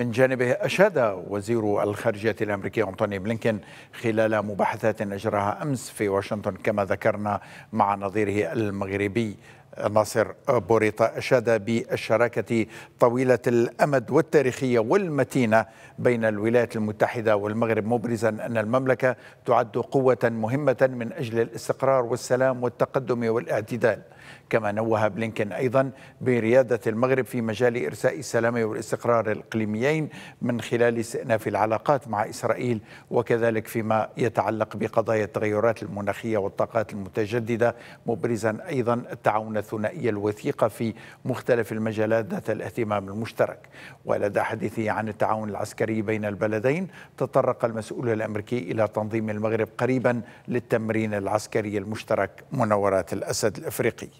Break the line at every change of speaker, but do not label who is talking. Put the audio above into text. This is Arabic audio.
من جانبه أشاد وزير الخارجية الأمريكي أنتوني بلينكين خلال مباحثات أجراها أمس في واشنطن كما ذكرنا مع نظيره المغربي ناصر بوريطة أشاد بالشراكة طويلة الأمد والتاريخية والمتينة بين الولايات المتحدة والمغرب مبرزا أن المملكة تعد قوة مهمة من أجل الاستقرار والسلام والتقدم والاعتدال كما نوه بلينكن أيضا بريادة المغرب في مجال إرساء السلام والاستقرار الإقليميين من خلال استئناف العلاقات مع إسرائيل وكذلك فيما يتعلق بقضايا التغيرات المناخية والطاقات المتجددة مبرزا أيضا التعاون الثنائي الوثيقة في مختلف المجالات ذات الاهتمام المشترك ولدى حديثه عن التعاون العسكري بين البلدين تطرق المسؤول الأمريكي إلى تنظيم المغرب قريبا للتمرين العسكري المشترك مناورات الأسد الأفريقي